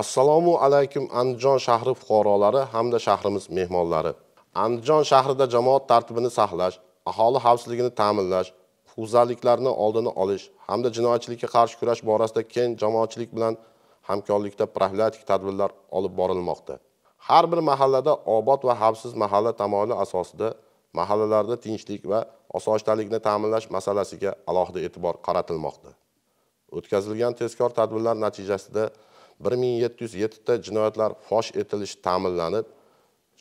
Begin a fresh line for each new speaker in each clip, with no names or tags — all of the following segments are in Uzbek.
assalomu alaykum andijon shahri fuqarolari hamda shahrimiz mehmonlari andijon shahrida jamoat tartibini saqlash aholi xavfsizligini ta'minlash huquqbuzarliklarni oldini olish hamda jinoyatchilikka qarshi kurash borasida keng jamoatchilik bilan hamkorlikda profilaktik tadbirlar olib borilmoqda har bir mahallada obod va xavfsiz mahalla tamoyili asosida mahallalarda tinchlik va osoyishtalikni ta'minlash masalasiga alohida e'tibor qaratilmoqda o'tkazilgan tezkor tadbirlar natijasida bir ming yetti yuz yettita jinoyatlar fosh содир ta'minlanib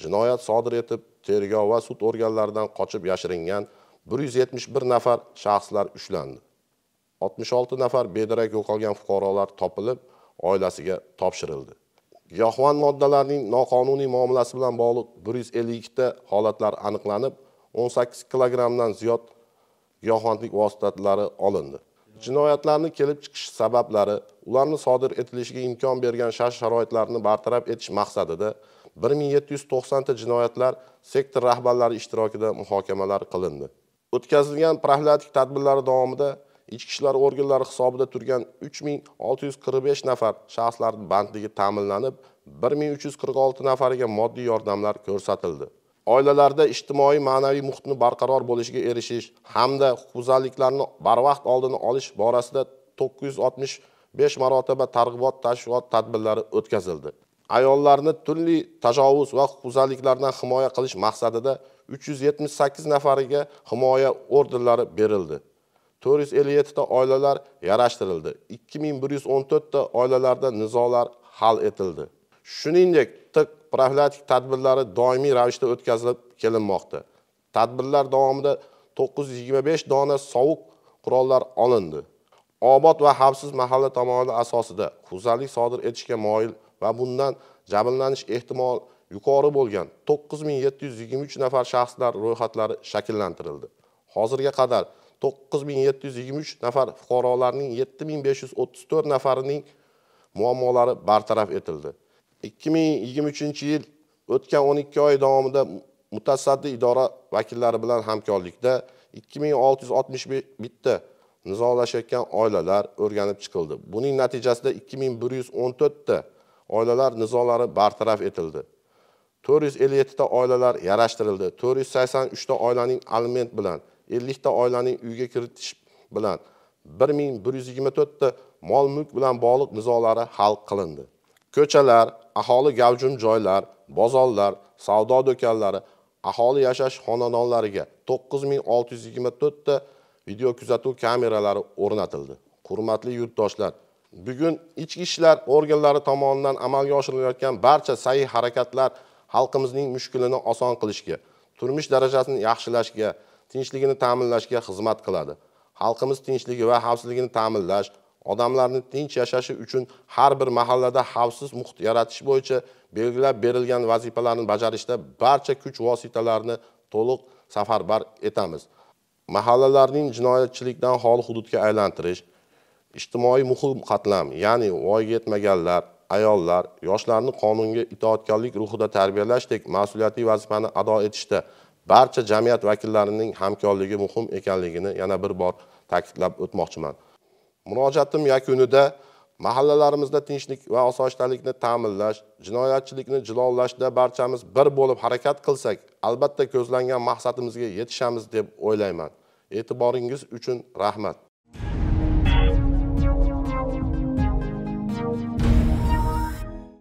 jinoyat sodir etib tergov va sud organlaridan qochib yashiringan bir yuz yetmish bir nafar shaxslar ushlandi oltmish olti nafar bedarak yo'qolgan fuqarolar topilib oilasiga topshirildi giyohvand moddalarning noqonuniy muomalasi bilan bog'liq bir yuz ellik ikkita holatlar aniqlanib o'n sakkiz kilogrammdan ziyod giyohvandlik olindi jinoyatlarni kelib chiqish sabablari ularni sodir etilishiga imkon bergan shart sharoitlarni bartaraf etish maqsadida bir ming yetti yuz to'qsonta jinoyatlar sektor rahbarlari ishtirokida muhokamalar qilindi o'tkazilgan profilaktik tadbirlar davomida ichki ishlar organlari hisobida turgan uch ming olti yuz qirq besh nafar shaxslarni bandligi ta'minlanib bir ming uch yuz qirq olti nafariga moddiy yordamlar ko'rsatildi oilalarda ijtimoiy ma'naviy muhitni barqaror bo'lishiga erishish hamda huquqbuzarliklarni barvaqt oldini olish borasida to'qqiz yuz oltmish besh marotaba targ'ibot tashviqot tadbirlari o'tkazildi ayollarni turli tajovuz va huquqbuzarliklardan himoya qilish maqsadida uch yuz yetmish sakkiz nafariga himoya ordenlari berildi to'rt yuz ellik yettita oilalar yarashtirildi ikki ming bir yuz o'n to'rtta oilalarda nizolar hal etildi shuningdek tiq profilaktik tadbirlari doimiy ravishda o'tkazilib kelinmoqda tadbirlar davomida 925 dona sovuq qurollar olindi obod va xavfsiz mahalla tamoyili asosida huzarlik sodir etishga moyil va bundan jabrlanish ehtimoli yuqori bo'lgan 9723 nafar shaxslar ro'yxatlari shakllantirildi hozirga qadar 9723 nafar fuqarolarning 7534 nafarining muammolari bartaraf etildi 2023 yil o'tgan 12 oy davomida mutasaddi idora vakillari bilan hamkorlikda 2661 bitta nizolashayotgan oilalar o'rganib chiqildi. Buning natijasida 2114 ta oilalar nizolari bartaraf etildi. 457 ta oilalar yarashtirildi. 483 ta oilaning aliment bilan, 50 ta oilaning uyga kiritish bilan 1124 ta mol-mulk bilan bog'liq nizolari hal qilindi. ko'chalar aholi gavjum joylar bozorlar savdo do'konlari aholi yashash xonadonlariga to'qqiz ming olti yuz yigirma to'rtta video kuzatuv kameralari o'rnatildi hurmatli yurtdoshlar bugun ichki ishlar organlari tomonidan amalga oshirilayotgan barcha sa'yi harakatlar xalqimizning mushkulini oson qilishga turmush darajasini yaxshilashga tinchligini ta'minlashga xizmat qiladi xalqimiz tinchligi va xavfsizligini ta'minlash odamlarni tinch yashashi uchun har bir mahallada xavfsiz muhit yaratish bo'yicha belgilab berilgan vazifalarni bajarishda barcha kuch vositalarini to'liq safarbar etamiz mahallalarning jinoyatchilikdan xoli hududga aylantirish ijtimoiy muhim qatlam ya'ni voyaga yetmaganlar ayollar yoshlarni qonunga itoatkorlik ruhida tarbiyalashdek mas'uliyatli vazifani ado etishda barcha jamiyat vakillarining hamkorligi muhim ekanligini yana bir bor ta'kidlab o'tmoqchiman murojaatim yakunida mahallalarimizda tinchlik va osoyishtalikni ta'minlash jinoyatchilikni jilovlashda barchamiz bir bo'lib harakat qilsak albatta ko'zlangan maqsadimizga yetishamiz deb o'ylayman e'tiboringiz uchun rahmat